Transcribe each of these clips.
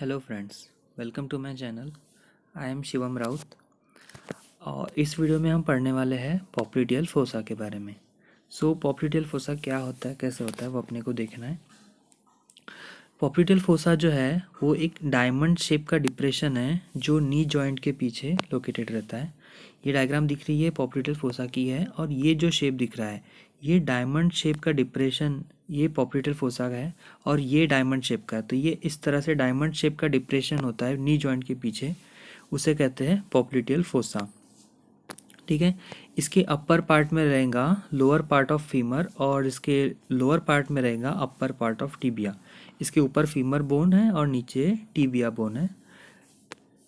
hello friends welcome to my channel I am Shivam Raut और इस video में हम पढ़ने वाले हैं पॉपरीडियल फोसा के बारे में सो पॉपरीडियल फोसा क्या होता है कैसे होता है वो अपने को देखना है पॉपरीडियल फोसा जो है वो एक डायमंड शेप का डिप्रेशन है जो नी जॉइंट के पीछे लोकेटेड रहता है ये डायग्राम दिख रही है पॉपरीडियल फोसा की है और ये जो शेप दिख रहा है ये डायमंड शेप का डिप्रेशन ये पॉपरेटल फोसा का है और ये डायमंड शेप का है तो ये इस तरह से डायमंड शेप का डिप्रेशन होता है नी जॉइंट के पीछे उसे कहते हैं पॉपलिटियल फोसा ठीक है इसके अपर पार्ट में रहेगा लोअर पार्ट ऑफ फीमर और इसके लोअर पार्ट में रहेगा अपर पार्ट ऑफ टीबिया इसके ऊपर फीमर बोन है और नीचे टीबिया बोन है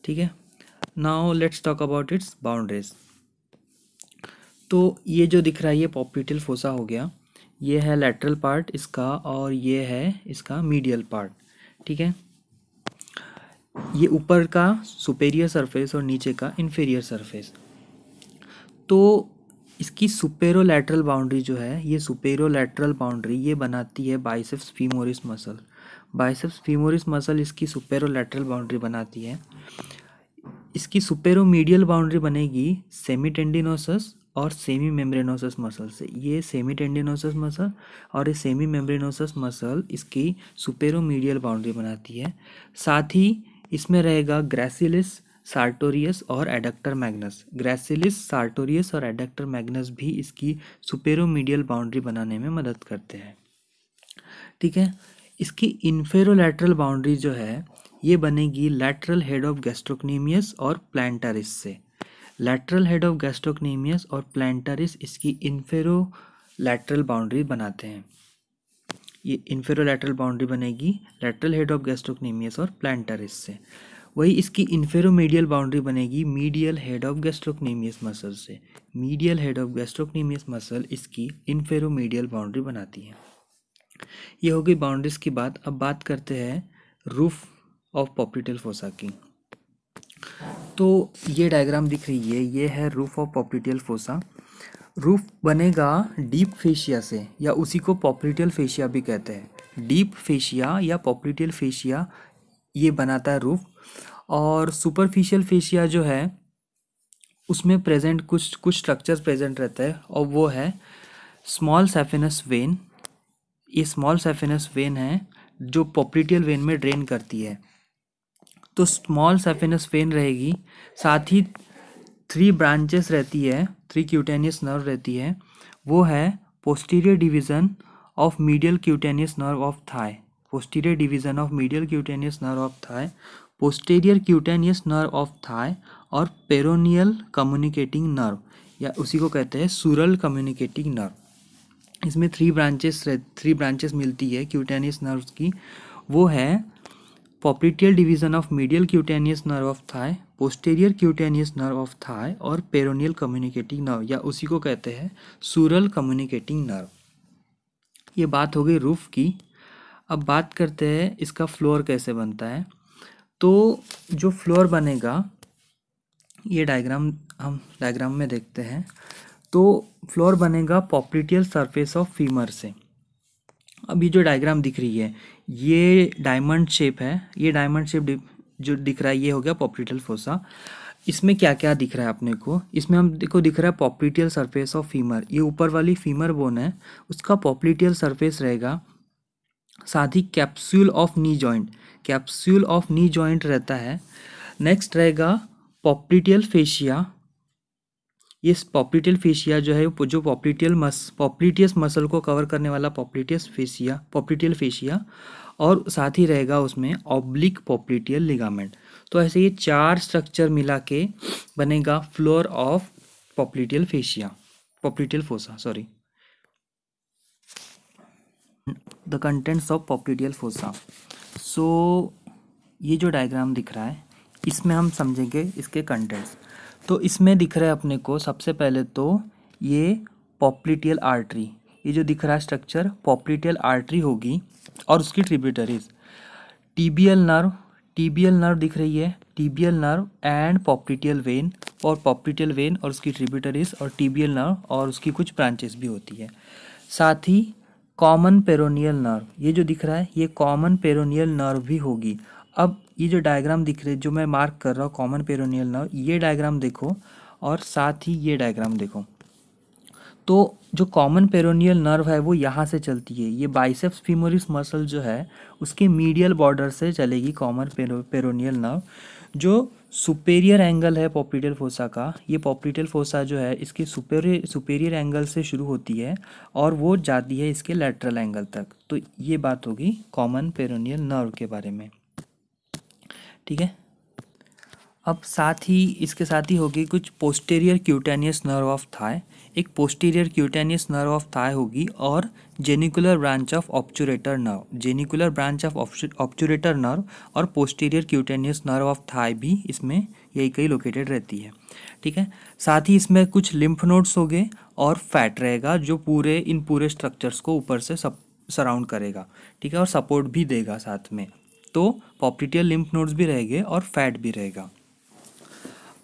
ठीक है now let's talk about its boundaries तो ये जो दिख रहा है ये पॉपिटल फोसा हो गया ये है लेटरल पार्ट इसका और ये है इसका मीडियल पार्ट ठीक है ये ऊपर का सुपेरियर सरफेस और नीचे का इन्फेरियर सरफेस तो इसकी सुपेरोलेटरल बाउंड्री जो है ये सुपेरोलेटरल बाउंड्री ये बनाती है biceps femoris muscle biceps femoris muscle इसकी सुपेरोलेटरल बाउंड्री बनाती है इसकी सुपेरोमीडियल बाउंड्री बनेगी सेमी टेंडिनोसस और सेमी मेम्ब्रेनोसस मसल से ये सेमी टेंडेनोसस मसल और ये सेमी मेम्ब्रेनोसस मसल इसकी सुपेरोमीडियल बाउंड्री बनाती है साथ ही इसमें रहेगा ग्रेसिलिस सार्टोरियस और एडक्टर मैग्नस ग्रेसिलिस सार्टोरियस और एडक्टर मैग्नस भी इसकी सुपेरोमीडियल बाउंड्री बनाने में मदद करते हैं ठीक है इसकी इन्फेरोलेटरल बाउंड्री जो है ये बनेगी लैटरल हेड ऑफ गैस्ट्रोकनीमियस और प्लान्टरिस से लैटरल हेड ऑफ गैस्ट्रोकनीमियस और प्लान्टरिस इसकी इन्फेरो लैटरल बाउंड्री बनाते हैं ये इन्फेरो लैटरल बाउंड्री बनेगी लैटरल हेड ऑफ गैस्ट्रोकनीमियस और प्लान्टरिस से वही इसकी इन्फेरोमीडियल बाउंड्री बनेगी medial head of gastrocnemius muscle से medial head of gastrocnemius muscle इसकी इन्फेरोमीडियल बाउंड्री बनाती है ये होगी बाउंड्रीज की बात अब बात करते हैं रूफ ऑफ पॉपिटल फोसा की तो ये डायग्राम दिख रही है ये है roof of popliteal fossa roof बनेगा डीप फेशिया से या उसी को पॉपरिटियल फेशिया भी कहते हैं डीप फेशिया या पॉपरिटियल फेशिया ये बनाता है रूफ और सुपरफिशियल फेशिया जो है उसमें प्रेजेंट कुछ कुछ स्ट्रक्चर प्रेजेंट रहते हैं और वो है स्मॉल सेफेनस वेन ये स्मॉल सेफेनस वेन है जो पॉपरिटियल वेन में ड्रेन करती है तो स्मॉल सेफेनस वेन रहेगी साथ ही थ्री ब्रांचेस रहती है थ्री क्यूटेनियस नर्व रहती है वो है posterior division of medial cutaneous nerve of thigh posterior division of medial cutaneous nerve of thigh posterior cutaneous nerve of thigh और पेरोनियल कम्युनिकेटिंग नर्व या उसी को कहते हैं सूरल कम्युनिकेटिंग नर्व इसमें थ्री ब्रांचेस थ्री ब्रांचेस मिलती है cutaneous nerve की वो है popliteal division of medial cutaneous nerve of thigh posterior cutaneous nerve of thigh और पेरोनियल कम्युनिकेटिंग नर्व या उसी को कहते हैं सूरल कम्युनिकेटिंग नर्व ये बात हो गई रूफ की अब बात करते हैं इसका फ्लोर कैसे बनता है तो जो फ्लोर बनेगा ये डायग्राम हम डायग्राम में देखते हैं तो फ्लोर बनेगा पॉपरिटियल सरफेस ऑफ फीमर से अभी जो डायग्राम दिख रही है ये डायमंड शेप है ये डायमंड शेप जो दिख रहा है ये हो गया पॉपरिटल फोसा इसमें क्या क्या दिख रहा है अपने को इसमें हम देखो दिख रहा है पॉपरिटियल सरफेस ऑफ फीमर ये ऊपर वाली फीमर बोन है उसका पॉपरिटियल सरफेस रहेगा साथ ही capsule of knee joint capsule of knee joint रहता है नेक्स्ट रहेगा पॉपरिटियल फेशिया ये पॉपलिटियल फेशिया जो है जो पॉपलिटियल मस पॉपलिटियस मसल को कवर करने वाला पॉपलिटियस फेशिया पॉपलिटियल फेशिया और साथ ही रहेगा उसमें ऑब्लिक पॉपलिटियल लिगामेंट तो ऐसे ये चार स्ट्रक्चर मिला के बनेगा floor of popliteal fascia popliteal fossa sorry the contents of popliteal fossa so ये जो डायग्राम दिख रहा है इसमें हम समझेंगे इसके कंटेंट्स तो इसमें दिख रहा है अपने को सबसे पहले तो ये पॉपलिटियल आर्टरी ये जो दिख रहा है स्ट्रक्चर पॉपलिटियल आर्टरी होगी और उसकी tributaries tibial nerve tibial nerve दिख रही है tibial nerve and popliteal vein और पॉपलिटियल वेन और उसकी ट्रिब्यूटरीज और टीबियल नर्व और उसकी कुछ ब्रांचेस भी होती है साथ ही कॉमन पेरोनियल नर्व ये जो दिख रहा है ये कॉमन पेरोनियल नर्व भी होगी अब ये जो डायग्राम दिख रहे जो मैं मार्क कर रहा हूँ कॉमन पेरोनियल नर्व ये डायग्राम देखो और साथ ही ये डायग्राम देखो तो जो कॉमन पेरोनियल नर्व है वो यहाँ से चलती है ये बाइसेप्स फीमोरिस मसल जो है उसके मीडियल बॉर्डर से चलेगी कॉमन पेरो, पेरोनियल नर्व जो सुपेरियर एंगल है पॉपिटल फोसा का ये पॉपिटल फोसा जो है इसके सुपेरियर सुपेरियर एंगल से शुरू होती है और वो जाती है इसके लेटरल एंगल तक तो ये बात होगी कॉमन पेरोनियल नर्व के बारे में ठीक है अब साथ ही इसके साथ ही होगी कुछ पोस्टेरियर क्यूटेनियस नर्व ऑफ थाय एक posterior cutaneous nerve of thigh होगी और genicular branch of obturator nerve genicular branch of obturator nerve और posterior cutaneous nerve of thigh भी इसमें यही कहीं लोकेटेड रहती है ठीक है साथ ही इसमें कुछ लिम्फ नोड्स हो गए और फैट रहेगा जो पूरे इन पूरे स्ट्रक्चर्स को ऊपर से सब सराउंड करेगा ठीक है और सपोर्ट भी देगा साथ में तो पॉपिटियल लिम्फ नोड्स भी रहेंगे और फैट भी रहेगा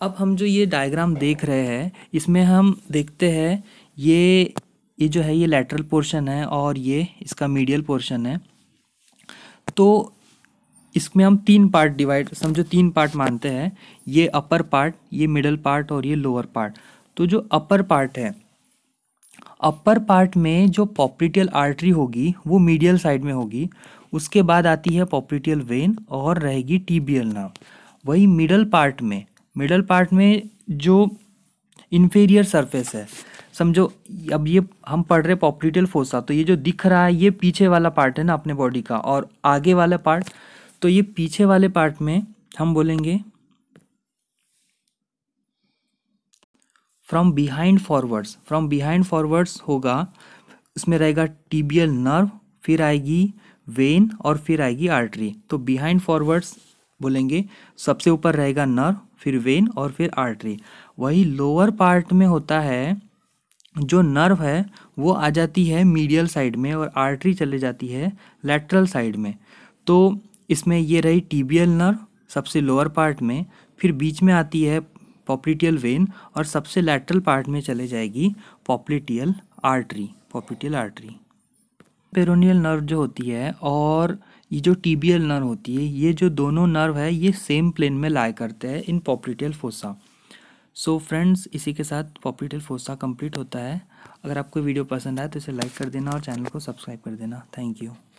अब हम जो ये डायग्राम देख रहे हैं इसमें हम देखते हैं ये ये जो है ये लेटरल पोर्शन है और ये इसका मीडियल पोर्शन है तो इसमें हम तीन पार्ट डिवाइड समझो तीन पार्ट मानते हैं ये अपर पार्ट ये मिडल पार्ट और ये लोअर पार्ट तो जो अपर पार्ट है अपर पार्ट में जो पॉपरिटियल आर्टरी होगी वो मीडियल साइड में होगी उसके बाद आती है पॉपरिटियल वेन और रहेगी टीबियल नर्व वही मिडल पार्ट में मिडल पार्ट में जो इन्फेरियर सरफेस है समझो अब ये हम पढ़ रहे पॉपरिटियल फोसा तो ये जो दिख रहा है ये पीछे वाला पार्ट है ना अपने बॉडी का और आगे वाला पार्ट तो ये पीछे वाले पार्ट में हम बोलेंगे from behind forwards from behind forwards होगा इसमें रहेगा टीबियल नर्व फिर आएगी वेन और फिर आएगी आर्टरी तो बिहाइंड फॉरवर्ड्स बोलेंगे सबसे ऊपर रहेगा नर्व फिर वेन और फिर आर्टरी वही लोअर पार्ट में होता है जो नर्व है वो आ जाती है मीडियल साइड में और आर्टरी चले जाती है लेटरल साइड में तो इसमें ये रही टीबियल नर्व सबसे लोअर पार्ट में फिर बीच में आती है पॉपलिटियल वेन और सबसे लेटरल पार्ट में चले जाएगी popliteal artery popliteal artery peroneal nerve जो होती है और ये जो टीबियल नर्व होती है ये जो दोनों नर्व है ये सेम प्लेन में लाए करते हैं इन पॉपरिटियल फोसा सो फ्रेंड्स इसी के साथ पॉपरिटियल फोसा कंप्लीट होता है अगर आपको वीडियो पसंद आए तो इसे लाइक कर देना और चैनल को सब्सक्राइब कर देना थैंक यू